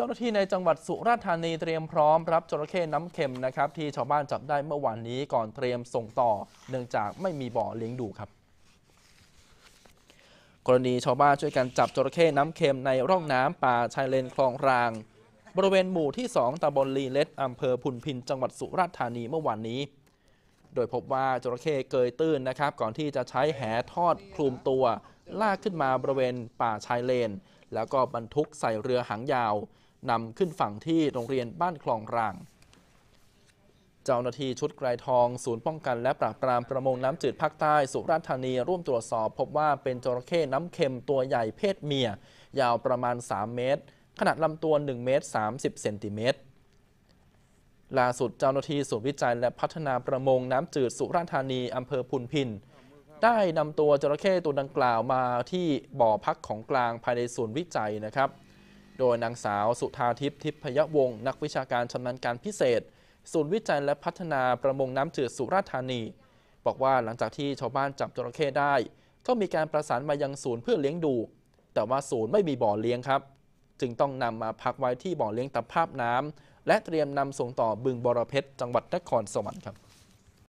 เจ้าหน้าที่ในจังหวัดสุราษฎร์ธานีเตรียมพร้อมรับจระเข้น้ำเค็มนะครับที่ชาวบ้านจับได้เมื่อวานนี้ก่อนเตรียมส่งต่อ เนื่องจากไม่มีบ่อเลี้ยงดูครับ กรณีชาวบ้านช่วยกันจับจระเข้น้ำเค็มในร่องน้ำป่าชายเลนคลองราง บริเวณหมู่ที่ 2ตำบลลีเล็ดอำเภอพุนพินจังหวัดสุราษฎร์ธานีเมื่อวานนี้ โดยพบว่าจระเข้เกยตื้นนะครับ ก่อนที่จะใช้แหทอดคลุมตัว ลากขึ้นมาบริเวณป่าชายเลน แล้วก็บรรทุกใส่เรือหางยาวนำขึ้นฝั่งที่โรงเรียนบ้านคลองราง เจ้าหน้าที่ชุดไกรทอง ศูนย์ป้องกันและปราบปรามประมงน้ำจืดภาคใต้ สุราษฎร์ธานีร่วมตรวจสอบ พบว่าเป็นจระเข้น้ำเค็มตัวใหญ่เพศเมีย ยาวประมาณ 3 เมตร ขนาดลำตัว1เมตร30เซนติเมตรล่าสุดเจ้าหน้าที่ศูนย์วิจัย และพัฒนาประมงน้ำจืดสุราษฎร์ธานีอำเภอพุนพินได้นำตัวจระเข้ตัวดังกล่าวมาที่บ่อพักของกลางภายในศูนย์วิจัยนะครับโดย นางสาว สุธาทิพย์ทิพยวงศ์นักวิชาการชำนาญการพิเศษ ศูนย์วิจัยและพัฒนาประมงน้ำจืด สุราษฎร์ธานี บอกว่าหลังจากที่ชาวบ้านจับจระเข้ได้ ก็มีการประสานมายังศูนย์เพื่อเลี้ยงดู แต่ว่าศูนย์ไม่มีบ่อเลี้ยงครับ จึงต้องนำมาพักไว้ที่บ่อเลี้ยงตับภาพน้ำและเตรียมนำส่งต่อบึงบรเพชรจังหวัดนครสวรรค์ครับ